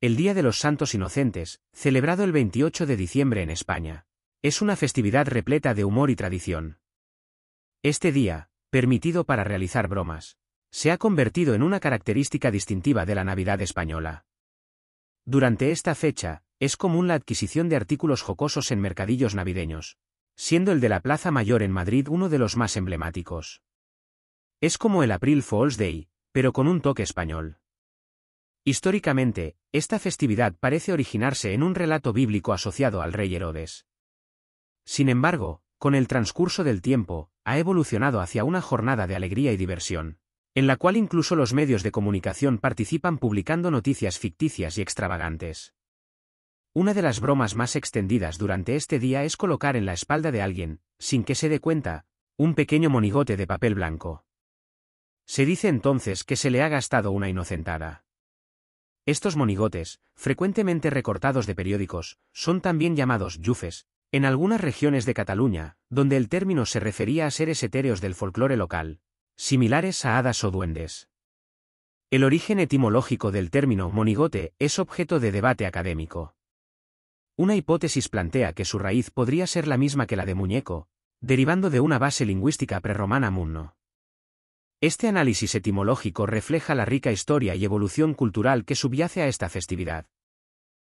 El Día de los Santos Inocentes, celebrado el 28 de diciembre en España, es una festividad repleta de humor y tradición. Este día, permitido para realizar bromas, se ha convertido en una característica distintiva de la Navidad española. Durante esta fecha, es común la adquisición de artículos jocosos en mercadillos navideños, siendo el de la Plaza Mayor en Madrid uno de los más emblemáticos. Es como el April Fool's Day, pero con un toque español. Históricamente, esta festividad parece originarse en un relato bíblico asociado al rey Herodes. Sin embargo, con el transcurso del tiempo, ha evolucionado hacia una jornada de alegría y diversión, en la cual incluso los medios de comunicación participan publicando noticias ficticias y extravagantes. Una de las bromas más extendidas durante este día es colocar en la espalda de alguien, sin que se dé cuenta, un pequeño monigote de papel blanco. Se dice entonces que se le ha gastado una inocentada. Estos monigotes, frecuentemente recortados de periódicos, son también llamados yufes, en algunas regiones de Cataluña, donde el término se refería a seres etéreos del folclore local, similares a hadas o duendes. El origen etimológico del término monigote es objeto de debate académico. Una hipótesis plantea que su raíz podría ser la misma que la de muñeco, derivando de una base lingüística prerromana munno. Este análisis etimológico refleja la rica historia y evolución cultural que subyace a esta festividad.